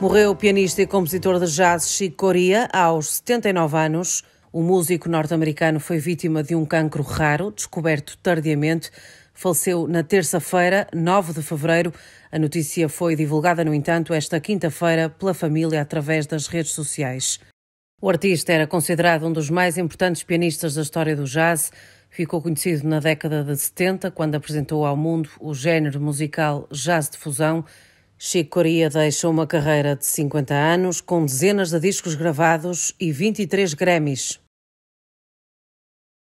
Morreu o pianista e compositor de jazz Chico Corea aos 79 anos. O músico norte-americano foi vítima de um cancro raro, descoberto tardiamente. Faleceu na terça-feira, 9 de fevereiro. A notícia foi divulgada, no entanto, esta quinta-feira pela família através das redes sociais. O artista era considerado um dos mais importantes pianistas da história do jazz. Ficou conhecido na década de 70, quando apresentou ao mundo o género musical jazz de fusão. Chico Coria deixa uma carreira de 50 anos com dezenas de discos gravados e 23 Grammys.